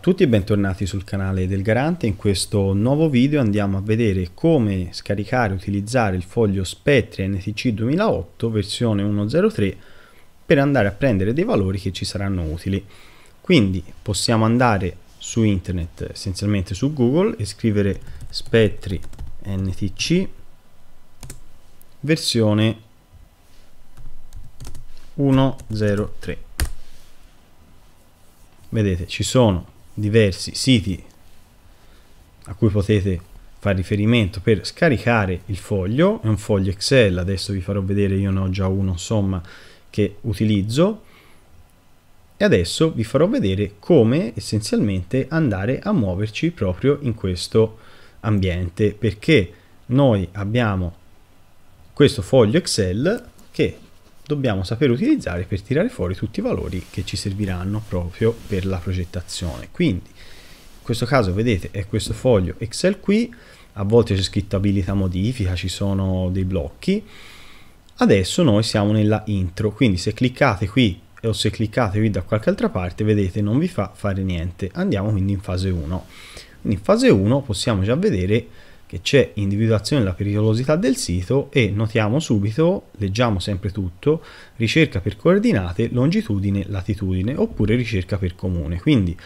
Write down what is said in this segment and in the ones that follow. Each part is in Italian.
tutti e bentornati sul canale del Garante. In questo nuovo video andiamo a vedere come scaricare e utilizzare il foglio Spectre NTC 2008 versione 1.03 per andare a prendere dei valori che ci saranno utili. Quindi possiamo andare su internet, essenzialmente su Google, e scrivere Spectre NTC versione 1.03 vedete ci sono diversi siti a cui potete fare riferimento per scaricare il foglio, è un foglio Excel, adesso vi farò vedere, io ne ho già uno insomma che utilizzo e adesso vi farò vedere come essenzialmente andare a muoverci proprio in questo ambiente perché noi abbiamo questo foglio Excel che dobbiamo saper utilizzare per tirare fuori tutti i valori che ci serviranno proprio per la progettazione. Quindi in questo caso vedete è questo foglio Excel qui, a volte c'è scritto abilità modifica, ci sono dei blocchi. Adesso noi siamo nella intro, quindi se cliccate qui o se cliccate qui da qualche altra parte vedete non vi fa fare niente. Andiamo quindi in fase 1. Quindi in fase 1 possiamo già vedere che c'è individuazione della pericolosità del sito e notiamo subito, leggiamo sempre tutto, ricerca per coordinate, longitudine, latitudine oppure ricerca per comune. Quindi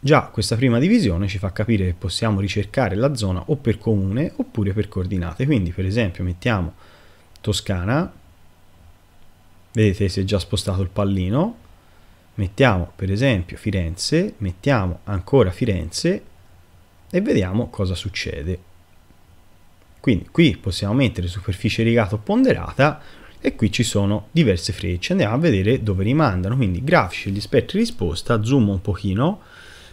già questa prima divisione ci fa capire che possiamo ricercare la zona o per comune oppure per coordinate. Quindi per esempio mettiamo Toscana, vedete si è già spostato il pallino, mettiamo per esempio Firenze, mettiamo ancora Firenze e vediamo cosa succede. Quindi qui possiamo mettere superficie rigata o ponderata e qui ci sono diverse frecce. Andiamo a vedere dove rimandano, quindi grafici gli spettri risposta, zoom un pochino,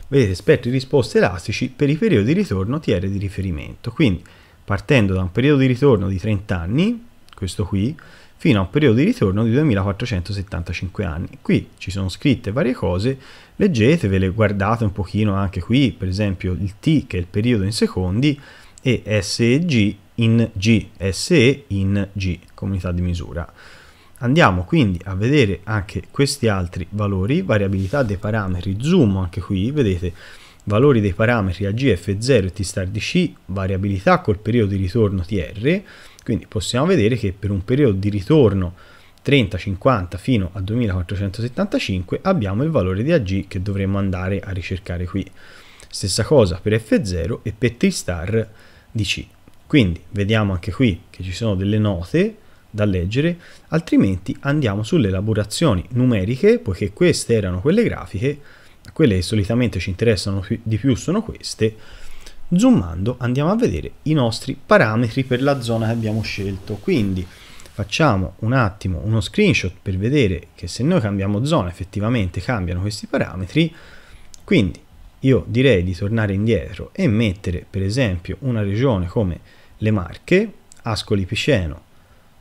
vedete spettri risposta elastici per i periodi di ritorno TR di riferimento. Quindi partendo da un periodo di ritorno di 30 anni, questo qui, fino a un periodo di ritorno di 2475 anni. Qui ci sono scritte varie cose, leggetevele, guardate un pochino anche qui, per esempio il T che è il periodo in secondi e S e G in G, SE in G, comunità di misura. Andiamo quindi a vedere anche questi altri valori, variabilità dei parametri, zoom anche qui, vedete, valori dei parametri AGF0 e T-star di C, variabilità col periodo di ritorno TR, quindi possiamo vedere che per un periodo di ritorno 30-50 fino a 2475 abbiamo il valore di AG che dovremmo andare a ricercare qui. Stessa cosa per F0 e per T-star di C. Quindi vediamo anche qui che ci sono delle note da leggere, altrimenti andiamo sulle elaborazioni numeriche, poiché queste erano quelle grafiche, quelle che solitamente ci interessano di più sono queste, zoomando andiamo a vedere i nostri parametri per la zona che abbiamo scelto. Quindi facciamo un attimo uno screenshot per vedere che se noi cambiamo zona effettivamente cambiano questi parametri, quindi io direi di tornare indietro e mettere per esempio una regione come le Marche, Ascoli Piceno,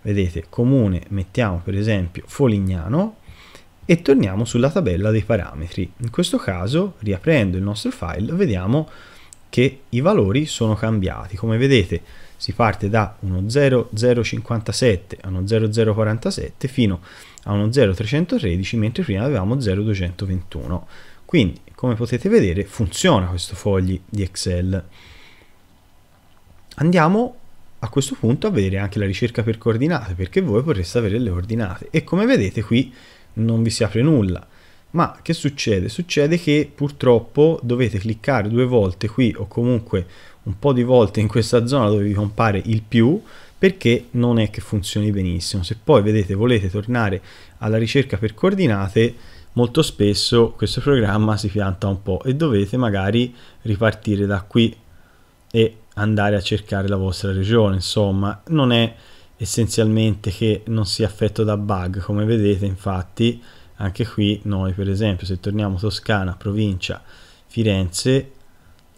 vedete comune mettiamo per esempio Folignano e torniamo sulla tabella dei parametri. In questo caso riaprendo il nostro file vediamo che i valori sono cambiati. Come vedete si parte da uno 0057 a uno 0047 fino a uno 0313 mentre prima avevamo 0221. Quindi come potete vedere funziona questo fogli di Excel andiamo a questo punto a vedere anche la ricerca per coordinate, perché voi vorreste avere le ordinate. E come vedete qui non vi si apre nulla. Ma che succede? Succede che purtroppo dovete cliccare due volte qui o comunque un po' di volte in questa zona dove vi compare il più perché non è che funzioni benissimo. Se poi vedete volete tornare alla ricerca per coordinate molto spesso questo programma si pianta un po' e dovete magari ripartire da qui e andare a cercare la vostra regione, insomma, non è essenzialmente che non sia affetto da bug, come vedete infatti anche qui noi per esempio se torniamo Toscana, provincia, Firenze,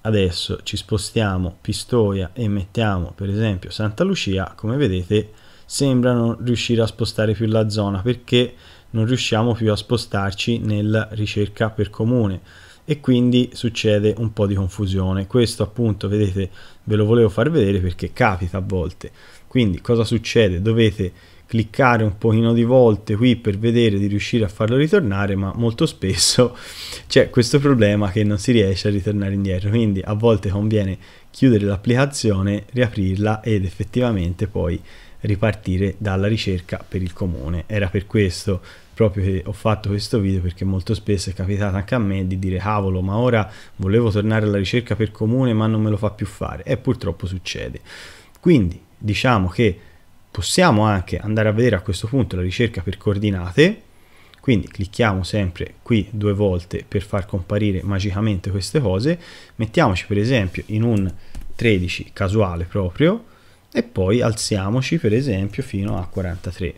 adesso ci spostiamo Pistoia e mettiamo per esempio Santa Lucia, come vedete sembra non riuscire a spostare più la zona perché non riusciamo più a spostarci nella ricerca per comune e quindi succede un po' di confusione. Questo appunto, vedete, ve lo volevo far vedere perché capita a volte. Quindi cosa succede? Dovete cliccare un pochino di volte qui per vedere di riuscire a farlo ritornare, ma molto spesso c'è questo problema che non si riesce a ritornare indietro, quindi a volte conviene chiudere l'applicazione, riaprirla ed effettivamente poi ripartire dalla ricerca per il comune. Era per questo proprio che ho fatto questo video perché molto spesso è capitato anche a me di dire cavolo ma ora volevo tornare alla ricerca per comune ma non me lo fa più fare e purtroppo succede quindi diciamo che possiamo anche andare a vedere a questo punto la ricerca per coordinate quindi clicchiamo sempre qui due volte per far comparire magicamente queste cose mettiamoci per esempio in un 13 casuale proprio e poi alziamoci per esempio fino a 43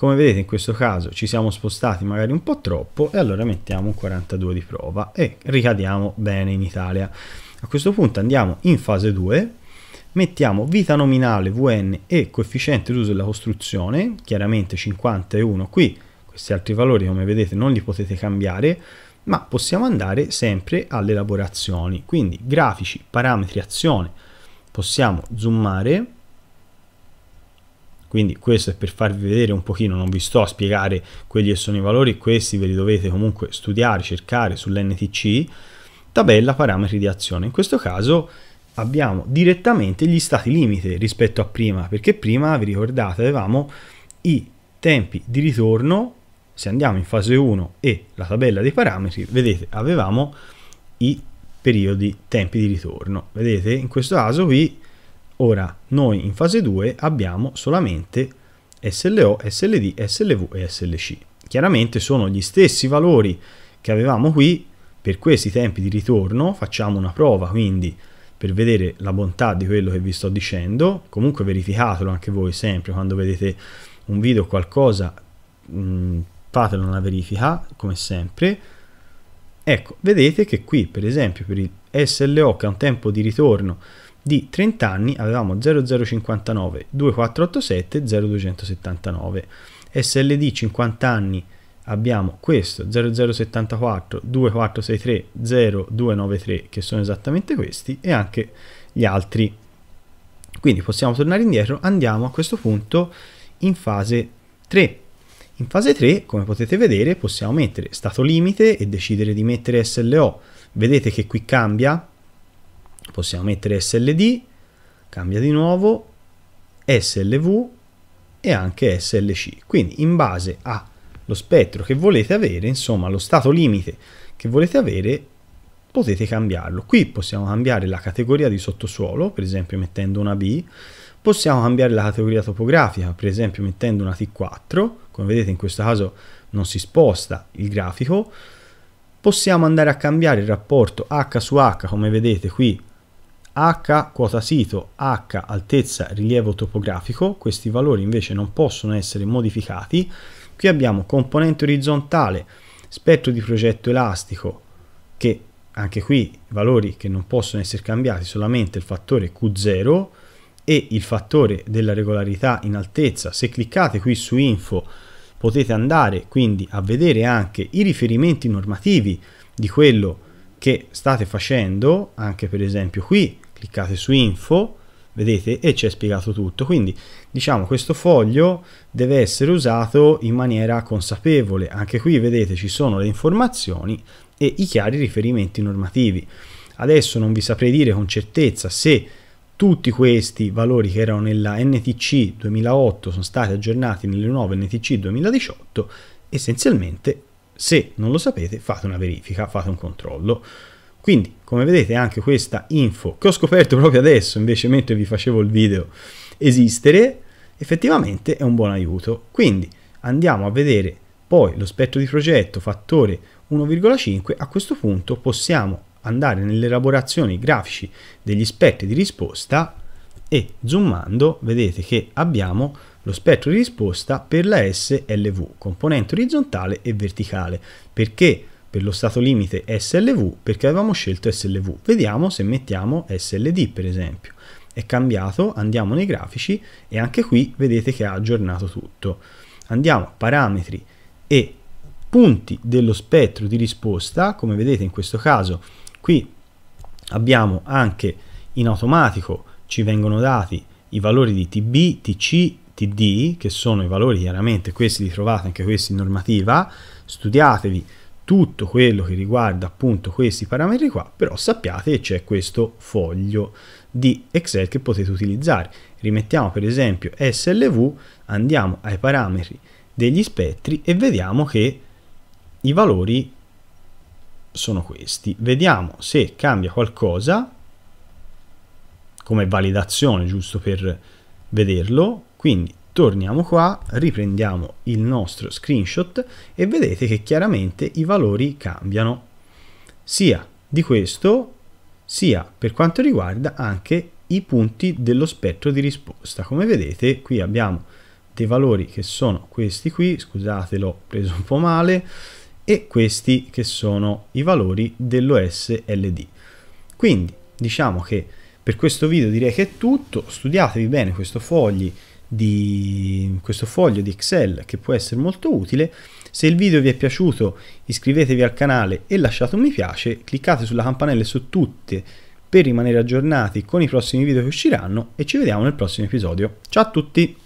come vedete in questo caso ci siamo spostati magari un po' troppo e allora mettiamo un 42 di prova e ricadiamo bene in Italia a questo punto andiamo in fase 2 mettiamo vita nominale VN e coefficiente d'uso della costruzione, chiaramente 50 e 1 qui, questi altri valori come vedete non li potete cambiare, ma possiamo andare sempre alle elaborazioni, quindi grafici, parametri, azione, possiamo zoomare, quindi questo è per farvi vedere un pochino non vi sto a spiegare quelli che sono i valori questi ve li dovete comunque studiare cercare sull'NTC tabella parametri di azione in questo caso abbiamo direttamente gli stati limite rispetto a prima perché prima vi ricordate avevamo i tempi di ritorno se andiamo in fase 1 e la tabella dei parametri vedete avevamo i periodi tempi di ritorno vedete in questo caso qui Ora, noi in fase 2 abbiamo solamente SLO, SLD, SLV e SLC. Chiaramente sono gli stessi valori che avevamo qui per questi tempi di ritorno. Facciamo una prova quindi per vedere la bontà di quello che vi sto dicendo. Comunque verificatelo anche voi sempre quando vedete un video o qualcosa, mh, mm, fatelo una verifica come sempre. Ecco, vedete che qui per esempio per il SLO che ha un tempo di ritorno di 30 anni avevamo 0059 2487 0279 SLD 50 anni abbiamo questo 0074 2463 0293 che sono esattamente questi e anche gli altri quindi possiamo tornare indietro andiamo a questo punto in fase 3 in fase 3 come potete vedere possiamo mettere stato limite e decidere di mettere SLO vedete che qui cambia possiamo mettere SLD, cambia di nuovo, SLV e anche SLC. Quindi in base allo spettro che volete avere, insomma allo stato limite che volete avere, potete cambiarlo. Qui possiamo cambiare la categoria di sottosuolo, per esempio mettendo una B, possiamo cambiare la categoria topografica, per esempio mettendo una T4, come vedete in questo caso non si sposta il grafico, possiamo andare a cambiare il rapporto H su H, come vedete qui h quota sito, h altezza rilievo topografico, questi valori invece non possono essere modificati. Qui abbiamo componente orizzontale, spettro di progetto elastico, che anche qui valori che non possono essere cambiati, solamente il fattore Q0 e il fattore della regolarità in altezza. Se cliccate qui su info potete andare quindi a vedere anche i riferimenti normativi di quello che state facendo, anche per esempio qui cliccate su info vedete e ci è spiegato tutto quindi diciamo questo foglio deve essere usato in maniera consapevole anche qui vedete ci sono le informazioni e i chiari riferimenti normativi adesso non vi saprei dire con certezza se tutti questi valori che erano nella NTC 2008 sono stati aggiornati nelle nuove NTC 2018 essenzialmente se non lo sapete fate una verifica fate un controllo quindi, come vedete, anche questa info che ho scoperto proprio adesso, invece mentre vi facevo il video, esistere, effettivamente è un buon aiuto. Quindi andiamo a vedere poi lo spettro di progetto fattore 1,5, a questo punto possiamo andare nelle elaborazioni grafici degli spettri di risposta e zoomando vedete che abbiamo lo spettro di risposta per la SLV, componente orizzontale e verticale, perché per lo stato limite SLV perché avevamo scelto SLV. Vediamo se mettiamo SLD per esempio. È cambiato, andiamo nei grafici e anche qui vedete che ha aggiornato tutto. Andiamo a parametri e punti dello spettro di risposta, come vedete in questo caso qui abbiamo anche in automatico ci vengono dati i valori di TB, TC, TD, che sono i valori chiaramente, questi li trovate anche questi in normativa, studiatevi tutto quello che riguarda appunto questi parametri qua, però sappiate che c'è questo foglio di Excel che potete utilizzare. Rimettiamo per esempio SLV, andiamo ai parametri degli spettri e vediamo che i valori sono questi. Vediamo se cambia qualcosa come validazione giusto per vederlo, quindi torniamo qua, riprendiamo il nostro screenshot e vedete che chiaramente i valori cambiano sia di questo sia per quanto riguarda anche i punti dello spettro di risposta. Come vedete qui abbiamo dei valori che sono questi qui, scusate l'ho preso un po' male, e questi che sono i valori dell'OSLD. Quindi diciamo che per questo video direi che è tutto, studiatevi bene questo fogli di questo foglio di Excel che può essere molto utile. Se il video vi è piaciuto iscrivetevi al canale e lasciate un mi piace, cliccate sulla campanella su tutte per rimanere aggiornati con i prossimi video che usciranno e ci vediamo nel prossimo episodio. Ciao a tutti!